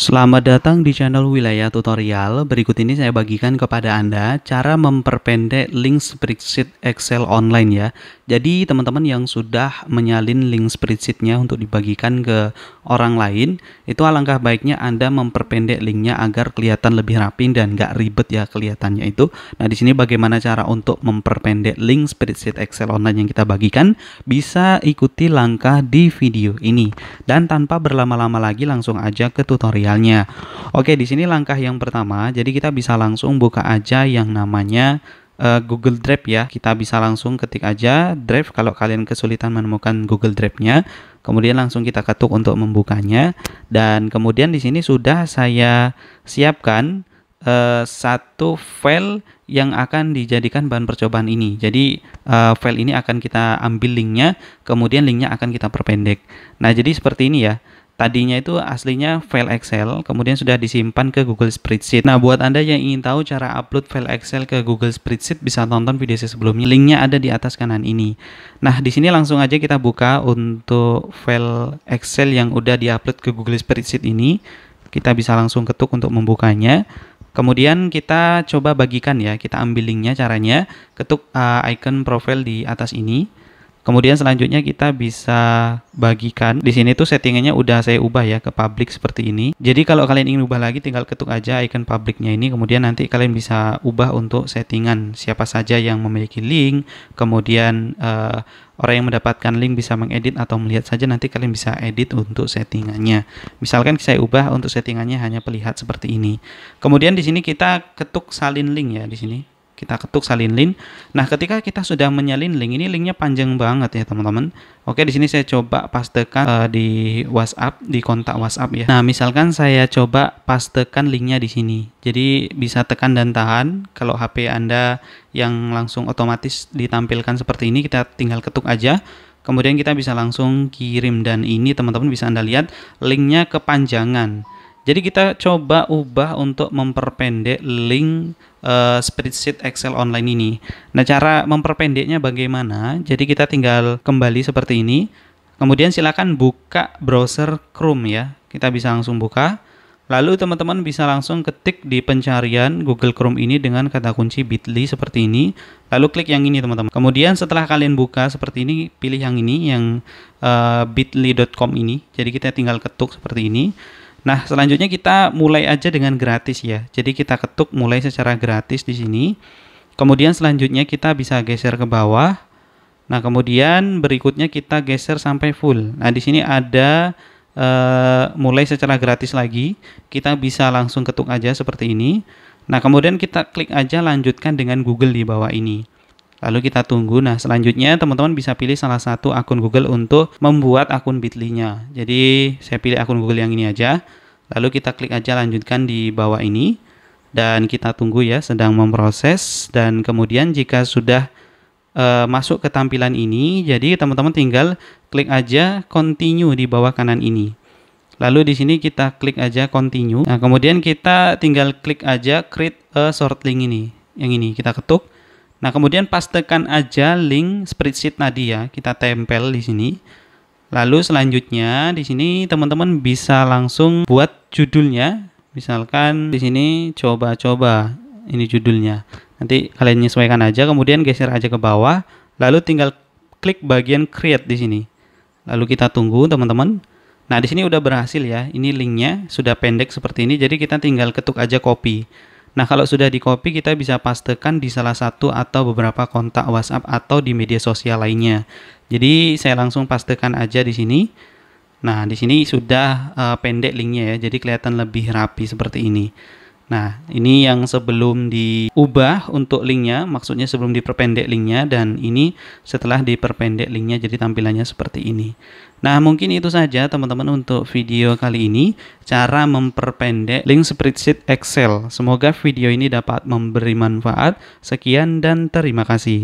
Selamat datang di channel Wilayah Tutorial. Berikut ini saya bagikan kepada Anda cara memperpendek link spreadsheet Excel online ya. Jadi teman-teman yang sudah menyalin link spreadsheetnya untuk dibagikan ke orang lain, itu alangkah baiknya Anda memperpendek linknya agar kelihatan lebih rapi dan nggak ribet ya kelihatannya itu. Nah di sini bagaimana cara untuk memperpendek link spreadsheet Excel online yang kita bagikan? Bisa ikuti langkah di video ini. Dan tanpa berlama-lama lagi langsung aja ke tutorial tutorialnya. Oke, di sini langkah yang pertama, jadi kita bisa langsung buka aja yang namanya uh, Google Drive ya. Kita bisa langsung ketik aja Drive kalau kalian kesulitan menemukan Google Drive-nya. Kemudian langsung kita ketuk untuk membukanya dan kemudian di sini sudah saya siapkan uh, satu file yang akan dijadikan bahan percobaan ini. Jadi uh, file ini akan kita ambil linknya, kemudian linknya akan kita perpendek. Nah jadi seperti ini ya. Tadinya itu aslinya file Excel, kemudian sudah disimpan ke Google Spreadsheet. Nah, buat Anda yang ingin tahu cara upload file Excel ke Google Spreadsheet, bisa tonton video saya sebelumnya. Linknya ada di atas kanan ini. Nah, di sini langsung aja kita buka untuk file Excel yang udah diupload ke Google Spreadsheet ini. Kita bisa langsung ketuk untuk membukanya. Kemudian kita coba bagikan ya, kita ambil linknya caranya, ketuk uh, icon profile di atas ini. Kemudian selanjutnya kita bisa bagikan. Di sini tuh settingannya udah saya ubah ya ke public seperti ini. Jadi kalau kalian ingin ubah lagi tinggal ketuk aja icon publicnya ini. Kemudian nanti kalian bisa ubah untuk settingan siapa saja yang memiliki link. Kemudian uh, orang yang mendapatkan link bisa mengedit atau melihat saja. Nanti kalian bisa edit untuk settingannya. Misalkan saya ubah untuk settingannya hanya pelihat seperti ini. Kemudian di sini kita ketuk salin link ya di sini kita ketuk salin link. Nah, ketika kita sudah menyalin link, ini linknya panjang banget ya teman-teman. Oke, di sini saya coba pastekan uh, di WhatsApp, di kontak WhatsApp ya. Nah, misalkan saya coba pastekan linknya di sini. Jadi bisa tekan dan tahan. Kalau HP Anda yang langsung otomatis ditampilkan seperti ini, kita tinggal ketuk aja. Kemudian kita bisa langsung kirim dan ini teman-teman bisa Anda lihat linknya kepanjangan. Jadi kita coba ubah untuk memperpendek link uh, spreadsheet Excel online ini. Nah, cara memperpendeknya bagaimana? Jadi kita tinggal kembali seperti ini. Kemudian silakan buka browser Chrome ya. Kita bisa langsung buka. Lalu teman-teman bisa langsung ketik di pencarian Google Chrome ini dengan kata kunci bit.ly seperti ini. Lalu klik yang ini teman-teman. Kemudian setelah kalian buka seperti ini, pilih yang ini, yang uh, eh, bit.ly.com ini. Jadi kita tinggal ketuk seperti ini. Nah, selanjutnya kita mulai aja dengan gratis ya. Jadi kita ketuk mulai secara gratis di sini. Kemudian selanjutnya kita bisa geser ke bawah. Nah, kemudian berikutnya kita geser sampai full. Nah, di sini ada e, mulai secara gratis lagi, kita bisa langsung ketuk aja seperti ini. Nah, kemudian kita klik aja lanjutkan dengan Google di bawah ini. Lalu kita tunggu. Nah, selanjutnya teman-teman bisa pilih salah satu akun Google untuk membuat akun Bitly-nya. Jadi, saya pilih akun Google yang ini aja. Lalu kita klik aja lanjutkan di bawah ini dan kita tunggu ya sedang memproses dan kemudian jika sudah e, masuk ke tampilan ini, jadi teman-teman tinggal klik aja continue di bawah kanan ini. Lalu di sini kita klik aja continue. Nah, kemudian kita tinggal klik aja create a short link ini. Yang ini kita ketuk. Nah, kemudian pastekan aja link spreadsheet tadi ya, kita tempel di sini. Lalu selanjutnya di sini teman-teman bisa langsung buat judulnya. Misalkan di sini coba-coba ini judulnya. Nanti kalian menyesuaikan aja, kemudian geser aja ke bawah, lalu tinggal klik bagian create di sini. Lalu kita tunggu teman-teman. Nah, di sini udah berhasil ya. Ini linknya sudah pendek seperti ini, jadi kita tinggal ketuk aja copy. Nah, kalau sudah di copy kita bisa pastekan di salah satu atau beberapa kontak WhatsApp atau di media sosial lainnya. Jadi, saya langsung pastekan aja di sini. Nah, di sini sudah uh, pendek linknya ya, jadi kelihatan lebih rapi seperti ini. Nah, ini yang sebelum diubah untuk linknya, maksudnya sebelum diperpendek linknya, dan ini setelah diperpendek linknya jadi tampilannya seperti ini. Nah, mungkin itu saja teman-teman untuk video kali ini, cara memperpendek link spreadsheet Excel. Semoga video ini dapat memberi manfaat. Sekian dan terima kasih.